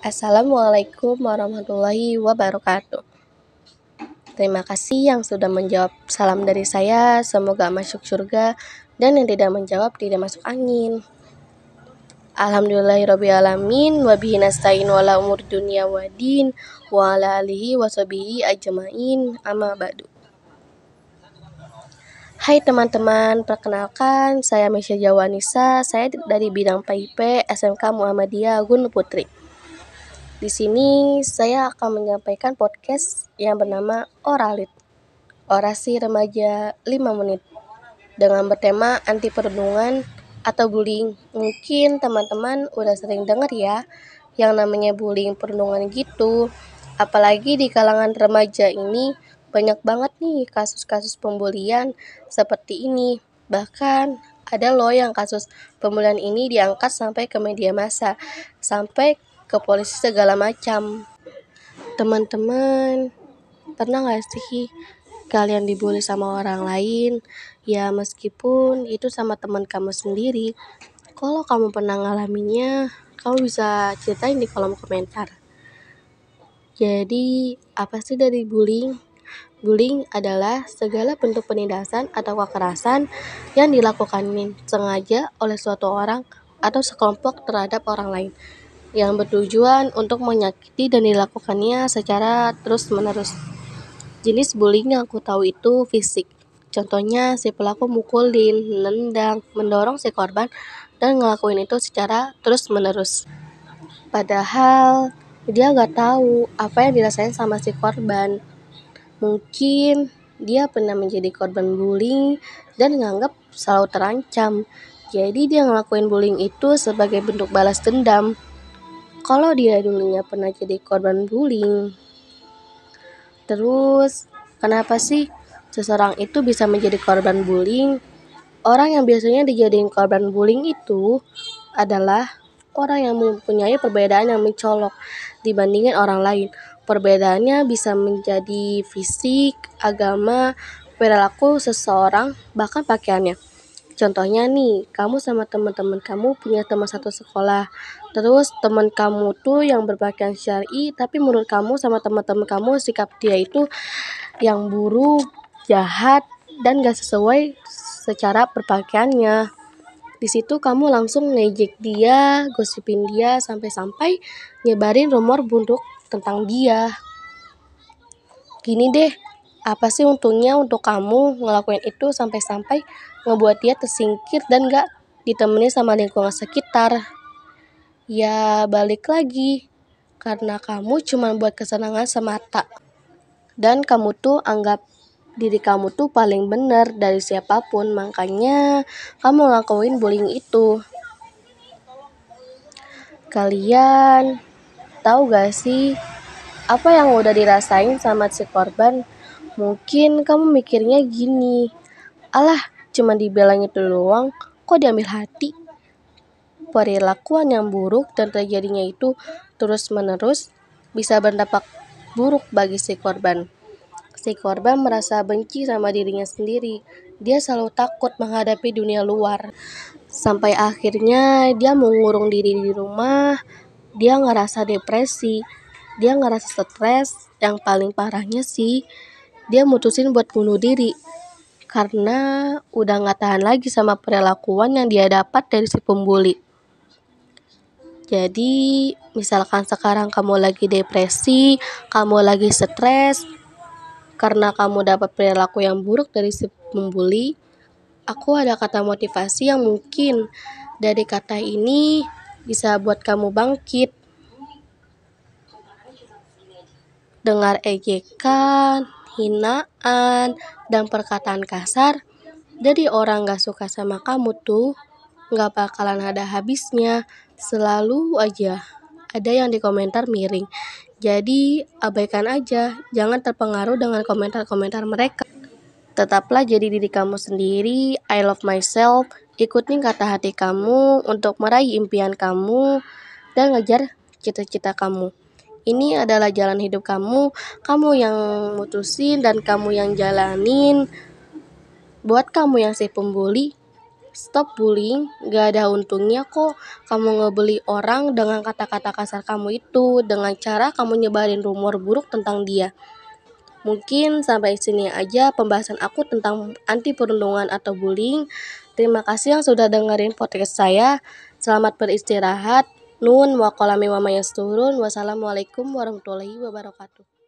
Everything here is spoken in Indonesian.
Assalamualaikum warahmatullahi wabarakatuh. Terima kasih yang sudah menjawab salam dari saya. Semoga masuk surga dan yang tidak menjawab tidak masuk angin. Alhamdulillahirabbil alamin wa bihi nasta'in wala umur dunya wadin wa ala alihi washabihi ajmain amma ba'du. Hai teman-teman, perkenalkan saya Mesya Jawanisa, saya dari bidang PIP SMK Muhammadiyah Gunung Putri. Di sini saya akan menyampaikan podcast yang bernama Oralit, Orasi Remaja 5 Menit, dengan bertema anti perundungan atau bullying. Mungkin teman-teman udah sering dengar ya, yang namanya bullying perundungan gitu. Apalagi di kalangan remaja ini, banyak banget nih kasus-kasus pembulian seperti ini. Bahkan ada loh yang kasus pembulian ini diangkat sampai ke media massa, sampai ke polisi segala macam teman-teman pernah nggak sih kalian dibully sama orang lain ya meskipun itu sama teman kamu sendiri kalau kamu pernah ngalaminya kamu bisa ceritain di kolom komentar jadi apa sih dari bullying bullying adalah segala bentuk penindasan atau kekerasan yang dilakukan sengaja oleh suatu orang atau sekelompok terhadap orang lain yang bertujuan untuk menyakiti dan dilakukannya secara terus-menerus. Jenis bullying yang aku tahu itu fisik. Contohnya, si pelaku mukulin, nendang, mendorong si korban, dan ngelakuin itu secara terus-menerus. Padahal dia nggak tahu apa yang dirasain sama si korban. Mungkin dia pernah menjadi korban bullying dan nganggap selalu terancam. Jadi dia ngelakuin bullying itu sebagai bentuk balas dendam kalau dia dulunya pernah jadi korban bullying. Terus, kenapa sih seseorang itu bisa menjadi korban bullying? Orang yang biasanya dijadiin korban bullying itu adalah orang yang mempunyai perbedaan yang mencolok dibandingin orang lain. Perbedaannya bisa menjadi fisik, agama, perilaku seseorang, bahkan pakaiannya. Contohnya nih, kamu sama teman-teman kamu punya teman satu sekolah. Terus teman kamu tuh yang berpakaian syari, tapi menurut kamu sama teman-teman kamu sikap dia itu yang buruk, jahat, dan gak sesuai secara berpakaiannya. Di situ kamu langsung ngejek dia, gosipin dia, sampai-sampai nyebarin rumor bunduk tentang dia. Gini deh, apa sih untungnya untuk kamu ngelakuin itu sampai-sampai ngebuat dia tersingkir dan gak ditemani sama lingkungan sekitar. Ya balik lagi, karena kamu cuma buat kesenangan semata. Dan kamu tuh anggap diri kamu tuh paling benar dari siapapun, makanya kamu ngelakuin bullying itu. Kalian tahu gak sih apa yang udah dirasain sama si korban, mungkin kamu mikirnya gini, alah cuma dibilang itu doang, kok diambil hati? Perilakuan yang buruk dan terjadinya itu terus-menerus bisa berdampak buruk bagi si korban. Si korban merasa benci sama dirinya sendiri. Dia selalu takut menghadapi dunia luar. Sampai akhirnya dia mengurung diri di rumah, dia ngerasa depresi, dia ngerasa stres yang paling parahnya sih dia mutusin buat bunuh diri karena udah nggak tahan lagi sama perlakuan yang dia dapat dari si pembuli. Jadi, misalkan sekarang kamu lagi depresi, kamu lagi stres karena kamu dapat perilaku yang buruk dari si pembuli, aku ada kata motivasi yang mungkin dari kata ini bisa buat kamu bangkit dengar ejekan, hinaan, dan perkataan kasar, jadi orang gak suka sama kamu tuh gak bakalan ada habisnya. Selalu aja ada yang di komentar miring. Jadi abaikan aja, jangan terpengaruh dengan komentar-komentar mereka. Tetaplah jadi diri kamu sendiri, I love myself, ikutin kata hati kamu untuk meraih impian kamu dan ngejar cita-cita kamu. Ini adalah jalan hidup kamu, kamu yang mutusin dan kamu yang jalanin. Buat kamu yang si pembuli, stop bullying, gak ada untungnya kok kamu ngebeli orang dengan kata-kata kasar kamu itu, dengan cara kamu nyebarin rumor buruk tentang dia. Mungkin sampai sini aja pembahasan aku tentang anti perundungan atau bullying. Terima kasih yang sudah dengerin podcast saya. Selamat beristirahat. Nun wa kolami wa mayasturun. Wassalamualaikum warahmatullahi wabarakatuh.